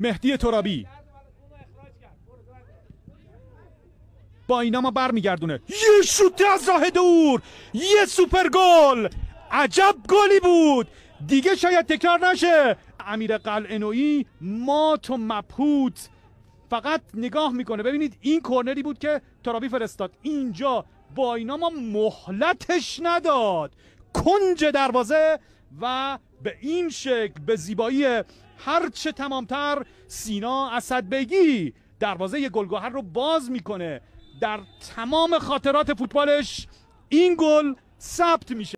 مهدی ترابی با اینا ما بر میگردونه یه شوت از راه دور یه سوپر گل عجب گلی بود دیگه شاید تکرار نشه امیر قلعه مات و مبهوت فقط نگاه میکنه ببینید این کورنری بود که ترابی فرستاد اینجا با اینا ما مهلتش نداد کنج دروازه و به این شکل به زیبایی هرچه تمامتر سینا اسدبگی دروازه گلگوهر رو باز میکنه در تمام خاطرات فوتبالش این گل ثبت میشه